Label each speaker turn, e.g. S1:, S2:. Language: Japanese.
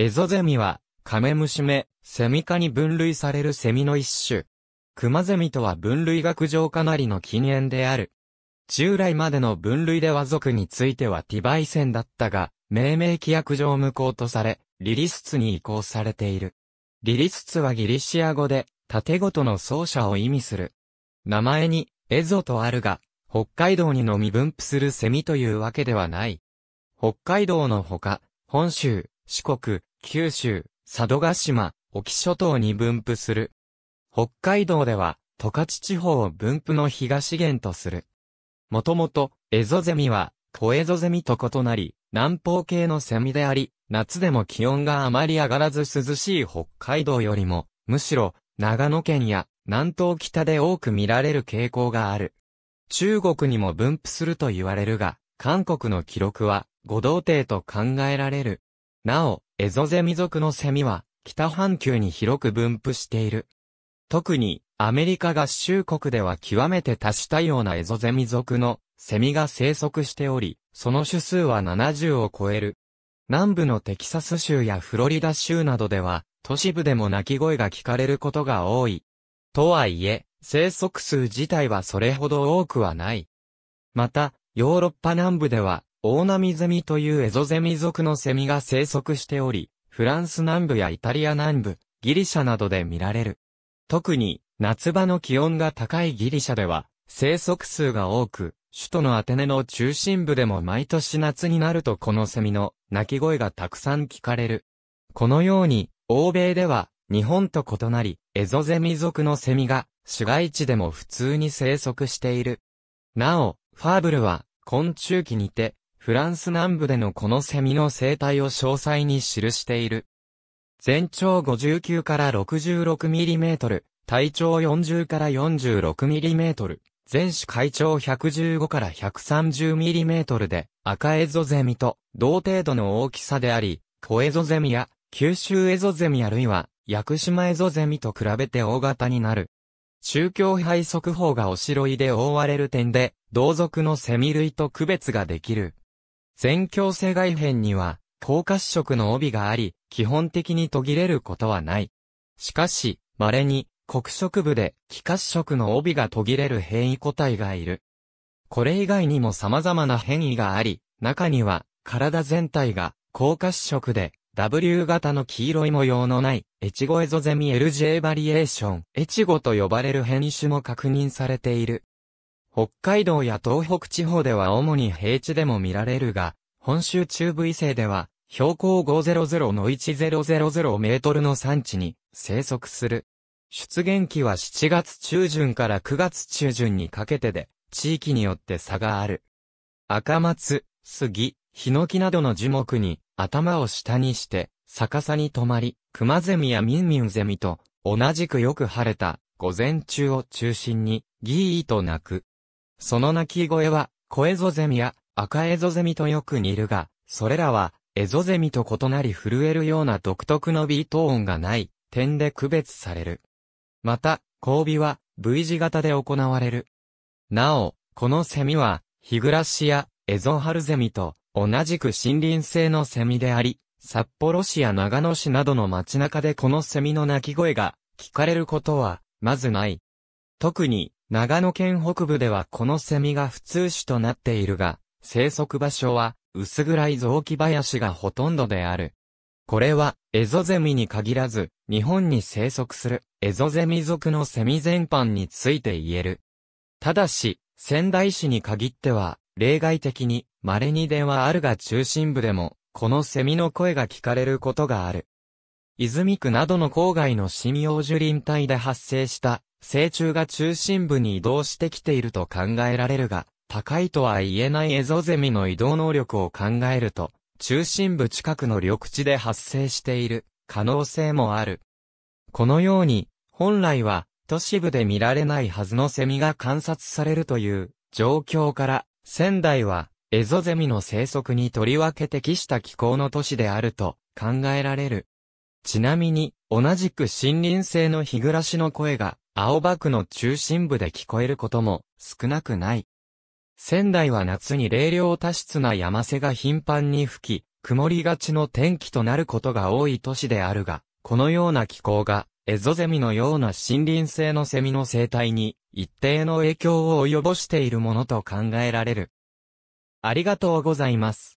S1: エゾゼミは、カメムシ目、セミ科に分類されるセミの一種。クマゼミとは分類学上かなりの禁煙である。従来までの分類では族についてはティバイセンだったが、命名規約上無効とされ、リリスツに移行されている。リリスツはギリシア語で、縦ごとの奏者を意味する。名前に、エゾとあるが、北海道にのみ分布するセミというわけではない。北海道のほか、本州、四国、九州、佐渡島、沖諸島に分布する。北海道では、十勝地方を分布の東源とする。もともと、エゾゼミは、コエゾゼミと異なり、南方系のセミであり、夏でも気温があまり上がらず涼しい北海道よりも、むしろ、長野県や南東北で多く見られる傾向がある。中国にも分布すると言われるが、韓国の記録は、五道帝と考えられる。なお、エゾゼミ族のセミは、北半球に広く分布している。特に、アメリカ合衆国では極めて多種多様なエゾゼミ族のセミが生息しており、その種数は70を超える。南部のテキサス州やフロリダ州などでは、都市部でも鳴き声が聞かれることが多い。とはいえ、生息数自体はそれほど多くはない。また、ヨーロッパ南部では、オオナミゼミというエゾゼミ属のセミが生息しており、フランス南部やイタリア南部、ギリシャなどで見られる。特に、夏場の気温が高いギリシャでは、生息数が多く、首都のアテネの中心部でも毎年夏になるとこのセミの鳴き声がたくさん聞かれる。このように、欧米では、日本と異なり、エゾゼミ属のセミが、市街地でも普通に生息している。なお、ファーブルは、昆虫記にて、フランス南部でのこのセミの生態を詳細に記している。全長59から66ミリメートル、体長40から46ミリメートル、全種海長115から130ミリメートルで、赤エゾゼミと同程度の大きさであり、小エゾゼミや九州エゾゼミあるいは屋久島エゾゼミと比べて大型になる。宗教肺速法がおしろいで覆われる点で、同族のセミ類と区別ができる。全強制外編には、高褐色の帯があり、基本的に途切れることはない。しかし、稀に、黒色部で、気褐色の帯が途切れる変異個体がいる。これ以外にも様々な変異があり、中には、体全体が、高褐色で、W 型の黄色い模様のない、エチゴエゾゼミ LJ バリエーション、エチゴと呼ばれる変異種も確認されている。北海道や東北地方では主に平地でも見られるが、本州中部以西では、標高500の1000メートルの山地に生息する。出現期は7月中旬から9月中旬にかけてで、地域によって差がある。赤松、杉、ヒノキなどの樹木に頭を下にして逆さに止まり、クマゼミやミンミンゼミと同じくよく晴れた午前中を中心にギーと鳴く。その鳴き声は、小エゾゼミや赤エゾゼミとよく似るが、それらは、エゾゼミと異なり震えるような独特のビート音がない、点で区別される。また、交尾は、V 字型で行われる。なお、このセミは、ヒグラシやエゾハルゼミと同じく森林性のセミであり、札幌市や長野市などの街中でこのセミの鳴き声が聞かれることは、まずない。特に、長野県北部ではこのセミが普通種となっているが、生息場所は薄暗い雑木林がほとんどである。これはエゾゼミに限らず、日本に生息するエゾゼミ属のセミ全般について言える。ただし、仙台市に限っては、例外的に稀に電話あるが中心部でも、このセミの声が聞かれることがある。泉区などの郊外の針葉樹林帯で発生した成虫が中心部に移動してきていると考えられるが、高いとは言えないエゾゼミの移動能力を考えると、中心部近くの緑地で発生している可能性もある。このように、本来は都市部で見られないはずのセミが観察されるという状況から、仙台はエゾゼミの生息にとりわけ適した気候の都市であると考えられる。ちなみに、同じく森林性の日暮らしの声が青葉区の中心部で聞こえることも少なくない。仙台は夏に冷涼多湿な山瀬が頻繁に吹き、曇りがちの天気となることが多い都市であるが、このような気候が、エゾゼミのような森林性のセミの生態に、一定の影響を及ぼしているものと考えられる。ありがとうございます。